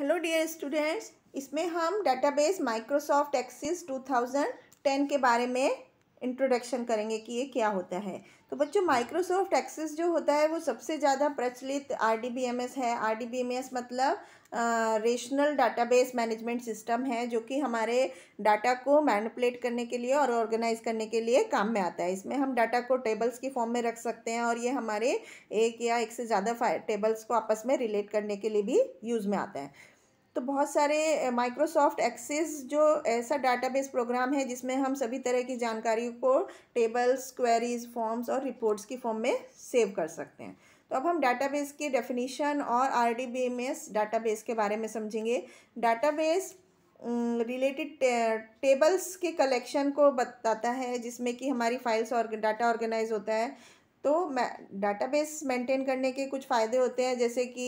hello dear students इसमें हम database Microsoft axis 2010 के बारे में इंट्रोडक्शन करेंगे कि ये क्या होता है तो बच्चों माइक्रोसॉफ्ट एक्सेस जो होता है वो सबसे ज़्यादा प्रचलित आर है आर मतलब रेशनल डाटाबेस मैनेजमेंट सिस्टम है जो कि हमारे डाटा को मैनिपुलेट करने के लिए और ऑर्गेनाइज करने के लिए काम में आता है इसमें हम डाटा को टेबल्स की फॉर्म में रख सकते हैं और ये हमारे एक या एक से ज़्यादा टेबल्स को आपस में रिलेट करने के लिए भी यूज़ में आता है तो बहुत सारे माइक्रोसॉफ्ट एक्सेस जो ऐसा डाटाबेस प्रोग्राम है जिसमें हम सभी तरह की जानकारी को टेबल्स क्वेरीज फॉर्म्स और रिपोर्ट्स की फॉर्म में सेव कर सकते हैं तो अब हम डाटाबेस की डेफिनेशन और R D B M S database के बारे में समझेंगे डाटाबेस रिलेटेड टेबल्स के कलेक्शन को बताता है जिसमें कि हमारी फाइल्स और डाटा ऑर्गेनाइज होता है तो डाटाबेस मेंटेन करने के कुछ फ़ायदे होते हैं जैसे कि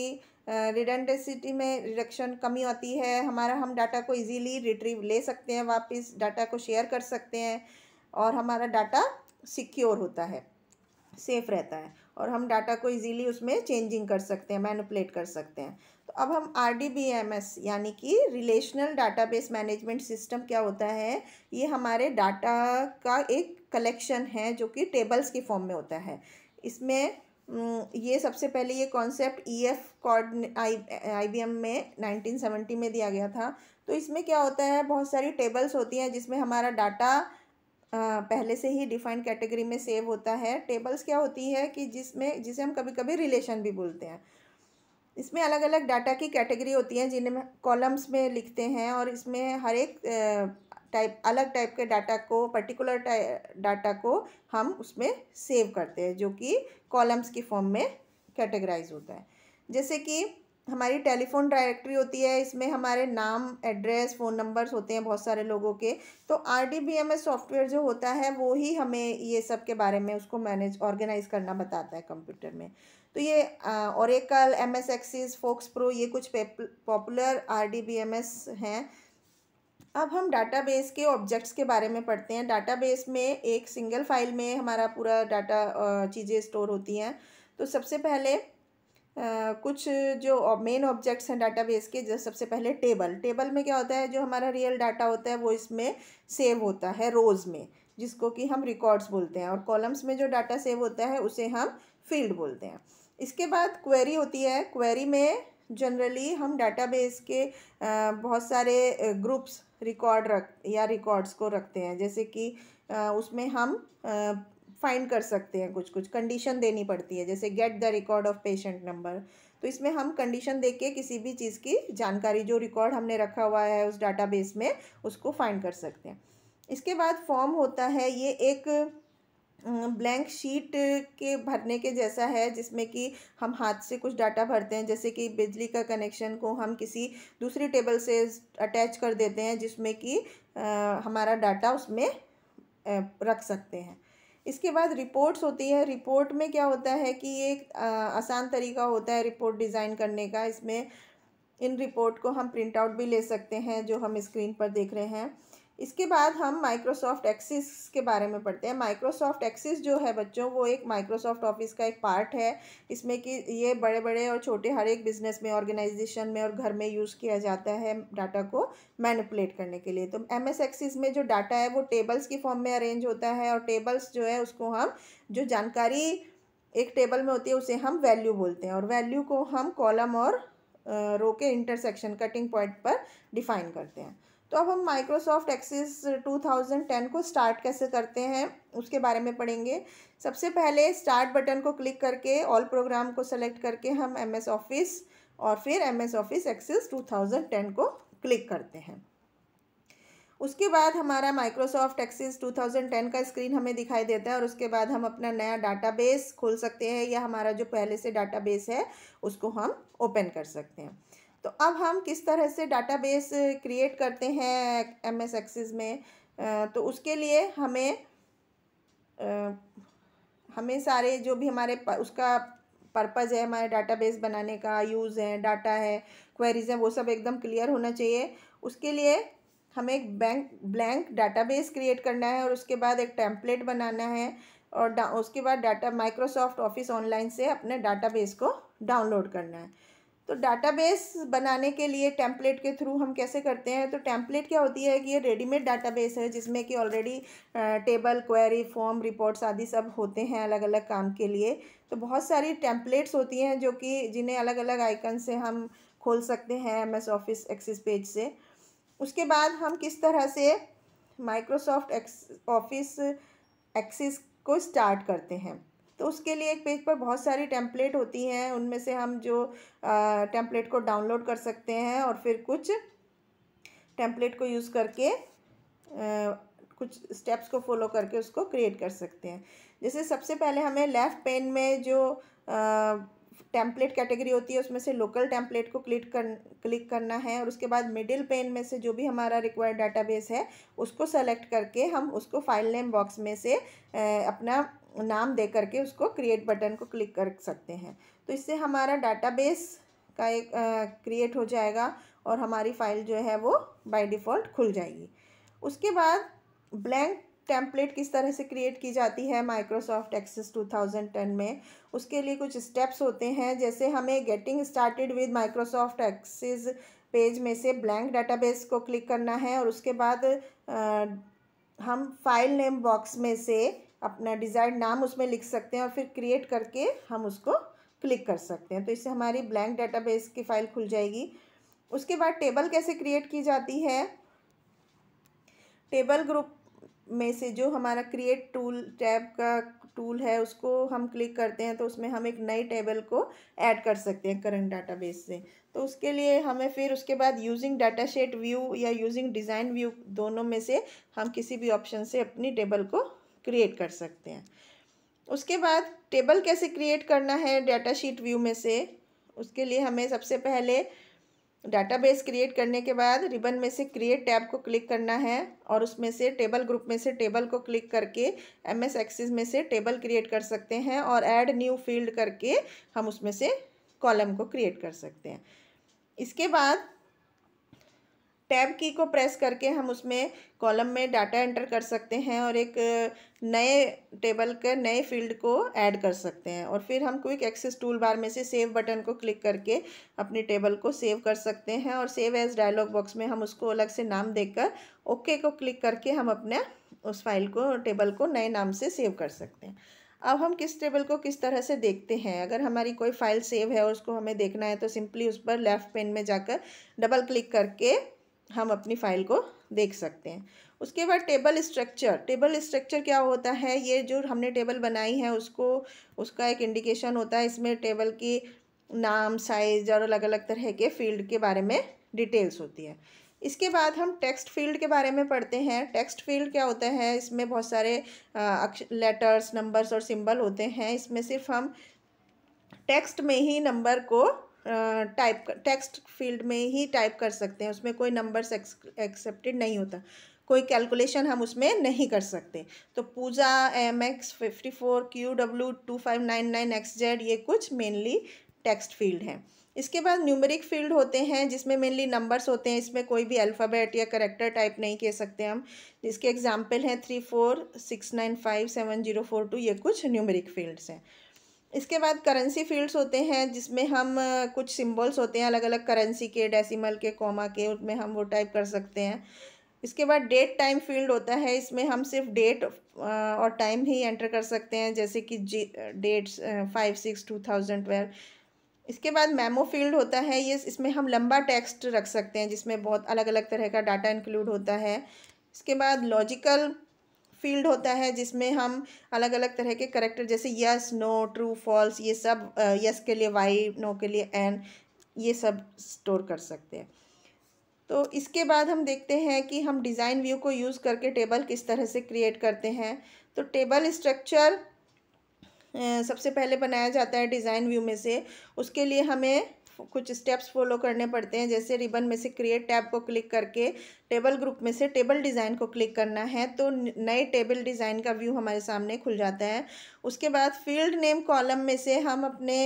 रिडेंडेसिटी में रिडक्शन कमी होती है हमारा हम डाटा को इजीली रिट्रीव ले सकते हैं वापस डाटा को शेयर कर सकते हैं और हमारा डाटा सिक्योर होता है सेफ रहता है और हम डाटा को इजीली उसमें चेंजिंग कर सकते हैं मैनुपलेट कर सकते हैं तो अब हम R D B M S यानी कि रिलेशनल डाटाबेस मैनेजमेंट सिस्टम क्या होता है ये हमारे डाटा का एक कलेक्शन है जो कि टेबल्स के फॉर्म में होता है इसमें हम्म, ये सबसे पहले ये concept E F Codd I I B M में नाइनटीन सेवेंटी में दिया गया था तो इसमें क्या होता है बहुत सारी टेबल्स होती हैं जिसमें हमारा डाटा पहले से ही डिफाइंड कैटेगरी में सेव होता है टेबल्स क्या होती है कि जिसमें जिसे हम कभी कभी रिलेशन भी बोलते हैं इसमें अलग अलग डाटा की कैटेगरी होती है जिन्हें कॉलम्स में लिखते हैं और इसमें हर एक टाइप अलग टाइप के डाटा को पर्टिकुलर डाटा को हम उसमें सेव करते हैं जो कि कॉलम्स की फॉर्म में कैटेगराइज होता है जैसे कि हमारी टेलीफोन डायरेक्टरी होती है इसमें हमारे नाम एड्रेस फ़ोन नंबर्स होते हैं बहुत सारे लोगों के तो R D B M S software जो होता है वो ही हमें ये सब के बारे में उसको मैनेज ऑर्गेनाइज करना बताता है कंप्यूटर में तो ये Oracle M S Access Fox Pro ये कुछ popular R D B M S हैं अब हम डाटाबेस के ऑब्जेक्ट्स के बारे में पढ़ते हैं डाटाबेस में एक सिंगल फाइल में हमारा पूरा डाटा चीज़ें स्टोर होती हैं तो सबसे पहले कुछ जो मेन ऑब्जेक्ट्स हैं डाटाबेस के जैसे सबसे पहले टेबल टेबल में क्या होता है जो हमारा रियल डाटा होता है वो इसमें सेव होता है रोज़ में जिसको कि हम रिकॉर्ड्स बोलते हैं और कॉलम्स में जो डाटा सेव होता है उसे हम फील्ड बोलते हैं इसके बाद क्वेरी होती है क्वेरी में जनरली हम डाटाबेस के बहुत सारे ग्रुप्स रिकॉर्ड रख या रिकॉर्ड्स को रखते हैं जैसे कि उसमें हम फाइंड कर सकते हैं कुछ कुछ कंडीशन देनी पड़ती है जैसे get the record of patient number तो इसमें हम कंडीशन दे के किसी भी चीज़ की जानकारी जो रिकॉर्ड हमने रखा हुआ है उस डाटाबेस में उसको फाइंड कर सकते हैं इसके बाद फॉर्म होता है ये एक ब्लैंक शीट के भरने के जैसा है जिसमें कि हम हाथ से कुछ डाटा भरते हैं जैसे कि बिजली का कनेक्शन को हम किसी दूसरी टेबल से अटैच कर देते हैं जिसमें कि हमारा डाटा उसमें रख सकते हैं इसके बाद रिपोर्ट्स होती है रिपोर्ट में क्या होता है कि ये एक आसान तरीका होता है रिपोर्ट डिज़ाइन करने का इसमें इन रिपोर्ट को हम प्रिंट आउट भी ले सकते हैं जो हम स्क्रीन पर देख रहे हैं इसके बाद हम माइक्रोसॉफ्ट एक्सिस के बारे में पढ़ते हैं माइक्रोसॉफ्ट एक्सिस जो है बच्चों वो एक माइक्रोसॉफ्ट ऑफिस का एक पार्ट है इसमें कि ये बड़े बड़े और छोटे हर एक बिजनेस में ऑर्गेनाइजेशन में और घर में यूज़ किया जाता है डाटा को मैनिपुलेट करने के लिए तो एम एस एक्सिस में जो डाटा है वो टेबल्स की फॉर्म में अरेंज होता है और टेबल्स जो है उसको हम जो जानकारी एक टेबल में होती है उसे हम वैल्यू बोलते हैं और वैल्यू को हम कॉलम और रो के इंटरसेक्शन कटिंग पॉइंट पर डिफाइन करते हैं तो अब हम माइक्रोसॉफ्ट एक्सेस 2010 को स्टार्ट कैसे करते हैं उसके बारे में पढ़ेंगे सबसे पहले स्टार्ट बटन को क्लिक करके ऑल प्रोग्राम को सेलेक्ट करके हम एम एस ऑफिस और फिर एम एस ऑफिस एक्सेस 2010 को क्लिक करते हैं उसके बाद हमारा माइक्रोसॉफ्ट एक्सेस 2010 का स्क्रीन हमें दिखाई देता है और उसके बाद हम अपना नया डाटाबेस खोल सकते हैं या हमारा जो पहले से डाटाबेस है उसको हम ओपन कर सकते हैं तो अब हम किस तरह से डाटाबेस क्रिएट करते हैं एम एस एक्सिस में तो उसके लिए हमें हमें सारे जो भी हमारे उसका पर्पज़ है हमारे डाटाबेस बनाने का यूज़ है डाटा है क्वेरीज हैं वो सब एकदम क्लियर होना चाहिए उसके लिए हमें एक बैंक ब्लैंक डाटाबेस क्रिएट करना है और उसके बाद एक टेम्पलेट बनाना है और उसके बाद डाटा माइक्रोसॉफ्ट ऑफिस ऑनलाइन से अपने डाटाबेस को डाउनलोड करना है तो डाटाबेस बनाने के लिए टेम्पलेट के थ्रू हम कैसे करते हैं तो टेम्पलेट क्या होती है कि ये रेडीमेड डाटाबेस है जिसमें कि already table query form reports आदि सब होते हैं अलग अलग काम के लिए तो बहुत सारी टेम्पलेट्स होती हैं जो कि जिन्हें अलग अलग आइकन से हम खोल सकते हैं M S office Access page से उसके बाद हम किस तरह से माइक्रोसॉफ्ट ऑफिस एक्सिस को स्टार्ट करते हैं तो उसके लिए एक पेज पर बहुत सारी टेम्पलेट होती हैं उनमें से हम जो टेम्पलेट को डाउनलोड कर सकते हैं और फिर कुछ टेम्पलेट को यूज़ करके आ, कुछ स्टेप्स को फॉलो करके उसको क्रिएट कर सकते हैं जैसे सबसे पहले हमें लेफ़्ट पेन में जो टेम्पलेट कैटेगरी होती है उसमें से लोकल टेम्पलेट को क्लिक कर क्लिक करना है और उसके बाद मिडिल पेन में से जो भी हमारा रिक्वायर्ड डाटाबेस है उसको सेलेक्ट करके हम उसको फाइल नेम बॉक्स में से अपना नाम दे करके उसको क्रिएट बटन को क्लिक कर सकते हैं तो इससे हमारा डाटाबेस का एक क्रिएट हो जाएगा और हमारी फ़ाइल जो है वो बाय डिफ़ॉल्ट खुल जाएगी उसके बाद ब्लैंक टेम्पलेट किस तरह से क्रिएट की जाती है माइक्रोसॉफ्ट एक्सेस 2010 में उसके लिए कुछ स्टेप्स होते हैं जैसे हमें getting started with Microsoft Access page में से ब्लैंक डाटाबेस को क्लिक करना है और उसके बाद आ, हम फाइल नेम बॉक्स में से अपना डिज़ाइन नाम उसमें लिख सकते हैं और फिर क्रिएट करके हम उसको क्लिक कर सकते हैं तो इससे हमारी ब्लैंक बेस की फ़ाइल खुल जाएगी उसके बाद टेबल कैसे क्रिएट की जाती है टेबल ग्रुप में से जो हमारा क्रिएट टूल टैब का टूल है उसको हम क्लिक करते हैं तो उसमें हम एक नई टेबल को ऐड कर सकते हैं करंट डाटाबेस से तो उसके लिए हमें फिर उसके बाद यूजिंग डाटा शेट व्यू या यूजिंग डिज़ाइन व्यू दोनों में से हम किसी भी ऑप्शन से अपनी टेबल को क्रिएट कर सकते हैं उसके बाद टेबल कैसे क्रिएट करना है डाटा शीट व्यू में से उसके लिए हमें सबसे पहले डाटाबेस क्रिएट करने के बाद रिबन में से क्रिएट टैब को क्लिक करना है और उसमें से टेबल ग्रुप में से टेबल को क्लिक करके एम एस एक्सिस में से टेबल क्रिएट कर सकते हैं और ऐड न्यू फील्ड करके हम उसमें से कॉलम को क्रिएट कर सकते हैं इसके बाद टैब की को प्रेस करके हम उसमें कॉलम में डाटा एंटर कर सकते हैं और एक नए टेबल के नए फील्ड को ऐड कर सकते हैं और फिर हम क्विक एक्सेस टूल बार में से सेव बटन को क्लिक करके अपने टेबल को सेव कर सकते हैं और सेव एज डायलॉग बॉक्स में हम उसको अलग से नाम देकर ओके को क्लिक करके हम अपने उस फाइल को टेबल को नए नाम से सेव कर सकते हैं अब हम किस टेबल को किस तरह से देखते हैं अगर हमारी कोई फाइल सेव है और उसको हमें देखना है तो सिंपली उस पर लेफ़्ट पेन में जाकर डबल क्लिक करके हम अपनी फाइल को देख सकते हैं उसके बाद टेबल स्ट्रक्चर टेबल स्ट्रक्चर क्या होता है ये जो हमने टेबल बनाई है उसको उसका एक इंडिकेशन होता है इसमें टेबल की नाम साइज और अलग अलग तरह के फील्ड के बारे में डिटेल्स होती है इसके बाद हम टेक्स्ट फील्ड के बारे में पढ़ते हैं टेक्स्ट फील्ड क्या होता है इसमें बहुत सारे लेटर्स नंबर्स और सिंबल होते हैं इसमें सिर्फ हम टेक्स्ट में ही नंबर को टाइप टेक्स्ट फील्ड में ही टाइप कर सकते हैं उसमें कोई नंबर्स एक्सेप्टेड नहीं होता कोई कैलकुलेशन हम उसमें नहीं कर सकते तो Pooja M X fifty four Q W two five nine nine X Z ये कुछ मेनली टेक्स्ट फील्ड हैं इसके बाद न्यूमेरिक फील्ड होते हैं जिसमें मेनली नंबर्स होते हैं इसमें कोई भी अल्फ़ाबेट या करेक्टर टाइप नहीं कह सकते हम जिसके एग्जाम्पल हैं three four six nine five seven zero four two ये कुछ न्यूमेरिक फील्ड्स हैं इसके बाद करेंसी फील्ड्स होते हैं जिसमें हम कुछ सिंबल्स होते हैं अलग अलग करेंसी के डेसिमल के कॉमा के उसमें हम वो टाइप कर सकते हैं इसके बाद डेट टाइम फील्ड होता है इसमें हम सिर्फ डेट और टाइम ही एंटर कर सकते हैं जैसे कि जी dates five six two thousand twelve इसके बाद मेमो फील्ड होता है ये इसमें हम लंबा टेक्स्ट रख सकते हैं जिसमें बहुत अलग अलग तरह का डाटा इंक्लूड होता है इसके बाद लॉजिकल फील्ड होता है जिसमें हम अलग अलग तरह के करेक्टर जैसे यस नो ट्रू फॉल्स ये सब यस के लिए वाई नो के लिए एन ये सब स्टोर कर सकते हैं तो इसके बाद हम देखते हैं कि हम डिज़ाइन व्यू को यूज़ करके टेबल किस तरह से क्रिएट करते हैं तो टेबल स्ट्रक्चर सबसे पहले बनाया जाता है डिज़ाइन व्यू में से उसके लिए हमें कुछ स्टेप्स फॉलो करने पड़ते हैं जैसे रिबन में से क्रिएट टैब को क्लिक करके टेबल ग्रुप में से टेबल डिज़ाइन को क्लिक करना है तो नए टेबल डिज़ाइन का व्यू हमारे सामने खुल जाता है उसके बाद फील्ड नेम कॉलम में से हम अपने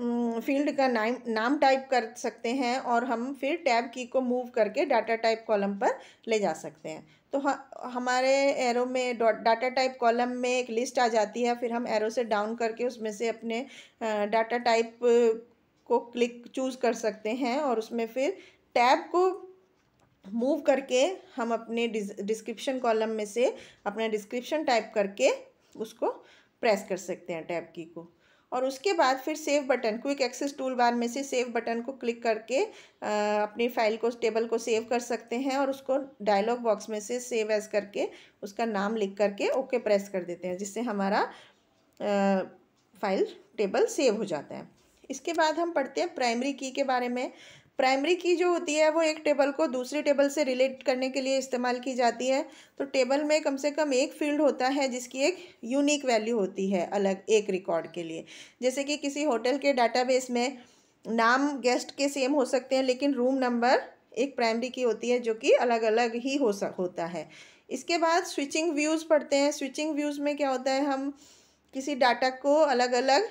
फील्ड का नाम नाम टाइप कर सकते हैं और हम फिर टैब की को मूव करके डाटा टाइप कॉलम पर ले जा सकते हैं तो हमारे एरो में डाटा टाइप कॉलम में एक लिस्ट आ जाती है फिर हम एरो से डाउन करके उसमें से अपने डाटा टाइप को क्लिक चूज़ कर सकते हैं और उसमें फिर टैब को मूव करके हम अपने डिस्क्रिप्शन कॉलम में से अपना डिस्क्रिप्शन टाइप करके उसको प्रेस कर सकते हैं टैब की को और उसके बाद फिर save button quick access tool bar में से सेव बटन को क्लिक करके आ, अपनी फाइल को टेबल को सेव कर सकते हैं और उसको डायलॉग बॉक्स में से सेव एज करके उसका नाम लिख करके ओके प्रेस कर देते हैं जिससे हमारा आ, फाइल टेबल सेव हो जाता है इसके बाद हम पढ़ते हैं प्राइमरी की के बारे में प्राइमरी की जो होती है वो एक टेबल को दूसरी टेबल से रिलेट करने के लिए इस्तेमाल की जाती है तो टेबल में कम से कम एक फील्ड होता है जिसकी एक यूनिक वैल्यू होती है अलग एक रिकॉर्ड के लिए जैसे कि किसी होटल के डाटाबेस में नाम गेस्ट के सेम हो सकते हैं लेकिन रूम नंबर एक प्राइमरी की होती है जो कि अलग अलग ही हो सक होता है इसके बाद स्विचिंग व्यूज़ पढ़ते हैं स्विचिंग व्यूज़ में क्या होता है हम किसी डाटा को अलग अलग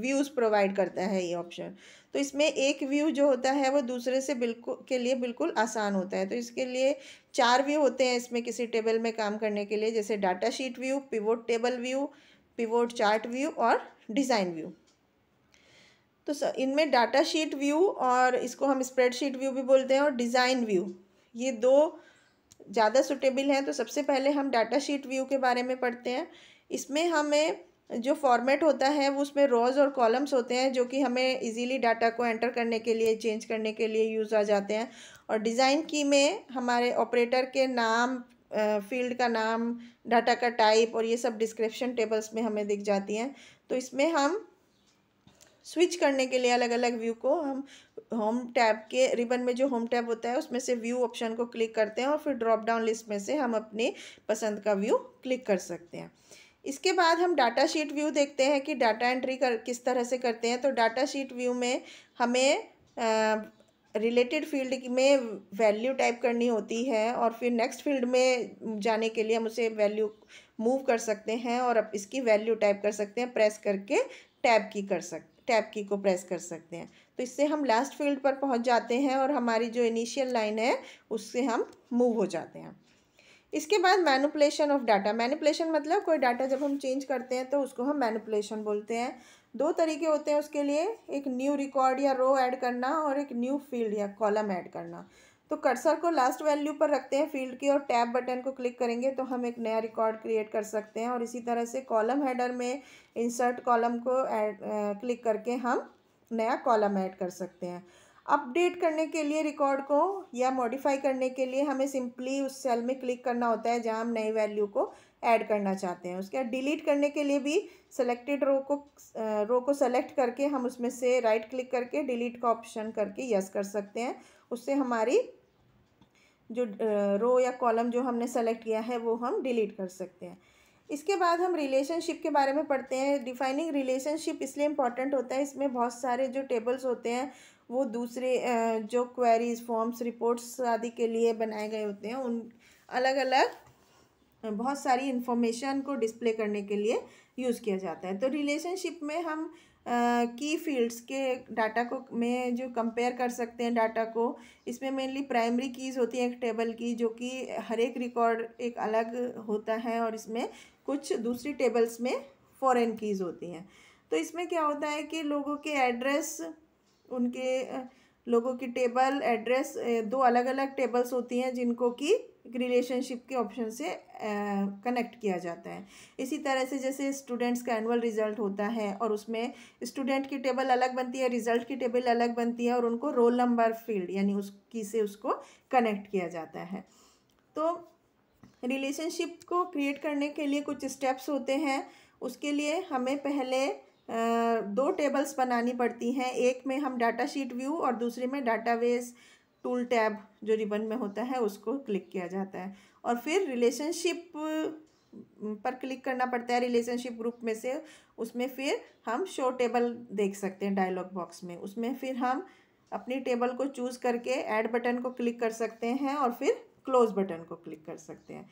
व्यूज़ प्रोवाइड करता है ये ऑप्शन तो इसमें एक व्यू जो होता है वो दूसरे से बिल्कुल के लिए बिल्कुल आसान होता है तो इसके लिए चार व्यू होते हैं इसमें किसी टेबल में काम करने के लिए जैसे data sheet view pivot table view pivot chart view और डिज़ाइन व्यू तो इनमें डाटा शीट व्यू और इसको हम स्प्रेडशीट व्यू भी बोलते हैं और डिज़ाइन व्यू ये दो ज़्यादा सुटेबल हैं तो सबसे पहले हम डाटा शीट व्यू के बारे में पढ़ते हैं इसमें हमें जो फॉर्मेट होता है वो उसमें रोज़ और कॉलम्स होते हैं जो कि हमें इजीली डाटा को एंटर करने के लिए चेंज करने के लिए यूज़ आ जाते हैं और डिज़ाइन की में हमारे ऑपरेटर के नाम फील्ड का नाम डाटा का टाइप और ये सब डिस्क्रिप्शन टेबल्स में हमें दिख जाती हैं तो इसमें हम स्विच करने के लिए अलग अलग व्यू को हम होम टैब के रिबन में जो होम टैब होता है उसमें से व्यू ऑप्शन को क्लिक करते हैं और फिर ड्रॉप डाउन लिस्ट में से हम अपनी पसंद का व्यू क्लिक कर सकते हैं इसके बाद हम डाटा शीट व्यू देखते हैं कि डाटा एंट्री कर किस तरह से करते हैं तो डाटा शीट व्यू में हमें रिलेटेड फील्ड में वैल्यू टाइप करनी होती है और फिर नेक्स्ट फील्ड में जाने के लिए हम उसे वैल्यू मूव कर सकते हैं और अब इसकी वैल्यू टाइप कर सकते हैं प्रेस करके टैब की कर सक टैब की को प्रेस कर सकते हैं तो इससे हम लास्ट फील्ड पर पहुंच जाते हैं और हमारी जो इनिशियल लाइन है उससे हम मूव हो जाते हैं इसके बाद मैनुपलेशन ऑफ डाटा मैनुपलेशन मतलब कोई डाटा जब हम चेंज करते हैं तो उसको हम मैनुपलेशन बोलते हैं दो तरीके होते हैं उसके लिए एक न्यू रिकॉर्ड या रो ऐड करना और एक न्यू फील्ड या कॉलम ऐड करना तो कर्सर को लास्ट वैल्यू पर रखते हैं फील्ड की और टैब बटन को क्लिक करेंगे तो हम एक नया रिकॉर्ड क्रिएट कर सकते हैं और इसी तरह से कॉलम हैडर में इंसर्ट कॉलम को ऐड क्लिक करके हम नया कॉलम ऐड कर सकते हैं अपडेट करने के लिए रिकॉर्ड को या मॉडिफाई करने के लिए हमें सिंपली उस सेल में क्लिक करना होता है जहां हम नई वैल्यू को ऐड करना चाहते हैं उसके बाद डिलीट करने के लिए भी सेलेक्टेड रो को रो को सेलेक्ट करके हम उसमें से राइट क्लिक करके डिलीट का ऑप्शन करके यस कर सकते हैं उससे हमारी जो रो या कॉलम जो हमने सेलेक्ट किया है वो हम डिलीट कर सकते हैं इसके बाद हम रिलेशनशिप के बारे में पढ़ते हैं डिफाइनिंग रिलेशनशिप इसलिए इम्पॉर्टेंट होता है इसमें बहुत सारे जो टेबल्स होते हैं वो दूसरे जो क्वेरीज फॉर्म्स रिपोर्ट्स आदि के लिए बनाए गए होते हैं उन अलग अलग बहुत सारी इन्फॉर्मेशन को डिस्प्ले करने के लिए यूज़ किया जाता है तो रिलेशनशिप में हम की uh, फील्ड्स के डाटा को में जो कंपेयर कर सकते हैं डाटा को इसमें मेनली प्राइमरी कीज़ होती हैं एक टेबल की जो कि हर एक रिकॉर्ड एक अलग होता है और इसमें कुछ दूसरी टेबल्स में फॉरेन कीज़ होती हैं तो इसमें क्या होता है कि लोगों के एड्रेस उनके लोगों की टेबल एड्रेस दो अलग अलग टेबल्स होती हैं जिनको कि रिलेशनशिप के ऑप्शन से कनेक्ट किया जाता है इसी तरह से जैसे स्टूडेंट्स का एनुअल रिजल्ट होता है और उसमें स्टूडेंट की टेबल अलग बनती है रिजल्ट की टेबल अलग बनती है और उनको रोल नंबर फील्ड यानी उसकी से उसको कनेक्ट किया जाता है तो रिलेशनशिप को क्रिएट करने के लिए कुछ स्टेप्स होते हैं उसके लिए हमें पहले दो टेबल्स बनानी पड़ती हैं एक में हम डाटा शीट व्यू और दूसरे में डाटा बेस टूल टैब जो रिबन में होता है उसको क्लिक किया जाता है और फिर रिलेशनशिप पर क्लिक करना पड़ता है रिलेशनशिप ग्रुप में से उसमें फिर हम शो टेबल देख सकते हैं डायलॉग बॉक्स में उसमें फिर हम अपनी टेबल को चूज़ करके ऐड बटन को क्लिक कर सकते हैं और फिर क्लोज बटन को क्लिक कर सकते हैं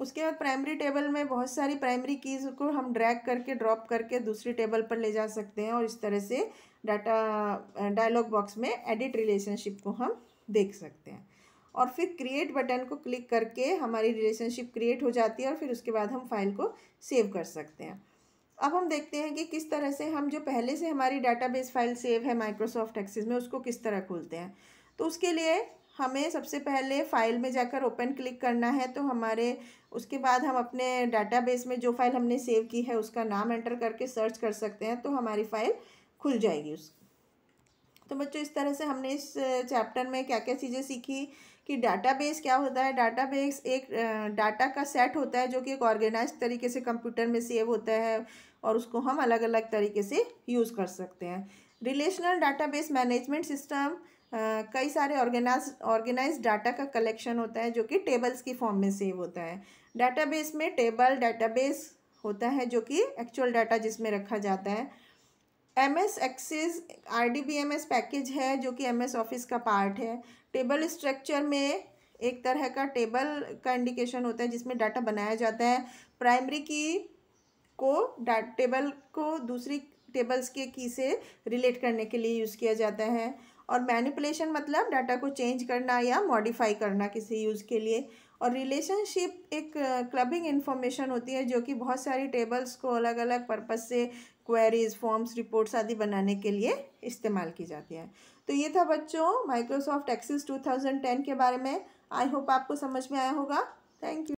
उसके बाद प्राइमरी टेबल में बहुत सारी प्राइमरी कीज़ को हम ड्रैग करके ड्रॉप करके दूसरी टेबल पर ले जा सकते हैं और इस तरह से डाटा डायलॉग बॉक्स में एडिट रिलेशनशिप को हम देख सकते हैं और फिर क्रिएट बटन को क्लिक करके हमारी रिलेशनशिप क्रिएट हो जाती है और फिर उसके बाद हम फाइल को सेव कर सकते हैं अब हम देखते हैं कि किस तरह से हम जो पहले से हमारी डाटाबेस फाइल सेव है माइक्रोसॉफ्ट एक्सेस में उसको किस तरह खोलते हैं तो उसके लिए हमें सबसे पहले फ़ाइल में जाकर ओपन क्लिक करना है तो हमारे उसके बाद हम अपने डाटाबेस में जो फ़ाइल हमने सेव की है उसका नाम एंटर करके सर्च कर सकते हैं तो हमारी फ़ाइल खुल जाएगी उस तो बच्चों इस तरह से हमने इस चैप्टर में क्या क्या चीज़ें सीखी कि डाटाबेस क्या होता है डाटाबेस एक डाटा का सेट होता है जो कि एक ऑर्गेनाइज तरीके से कंप्यूटर में सेव होता है और उसको हम अलग अलग तरीके से यूज़ कर सकते हैं रिलेशनल डाटाबेस मैनेजमेंट सिस्टम कई सारे ऑर्गेनाइज ऑर्गेनाइज डाटा का कलेक्शन होता है जो कि टेबल्स की फॉर्म में सेव होता है डाटाबेस में टेबल डाटाबेस होता है जो कि एक्चुअल डाटा जिसमें रखा जाता है M S Access R D B M S package है जो कि एम एस ऑफिस का पार्ट है टेबल स्ट्रक्चर में एक तरह का टेबल का इंडिकेशन होता है जिसमें डाटा बनाया जाता है प्राइमरी की को टेबल को दूसरी टेबल्स के की से रिलेट करने के लिए यूज़ किया जाता है और मैनिपुलेशन मतलब डाटा को चेंज करना या मॉडिफाई करना किसी यूज़ के लिए और रिलेशनशिप एक क्लबिंग इन्फॉर्मेशन होती है जो कि बहुत सारी टेबल्स को अलग अलग पर्पज़ से क्वेरीज फॉर्म्स रिपोर्ट्स आदि बनाने के लिए इस्तेमाल की जाती है तो ये था बच्चों माइक्रोसॉफ्ट एक्सिस 2010 के बारे में आई होप आपको समझ में आया होगा थैंक यू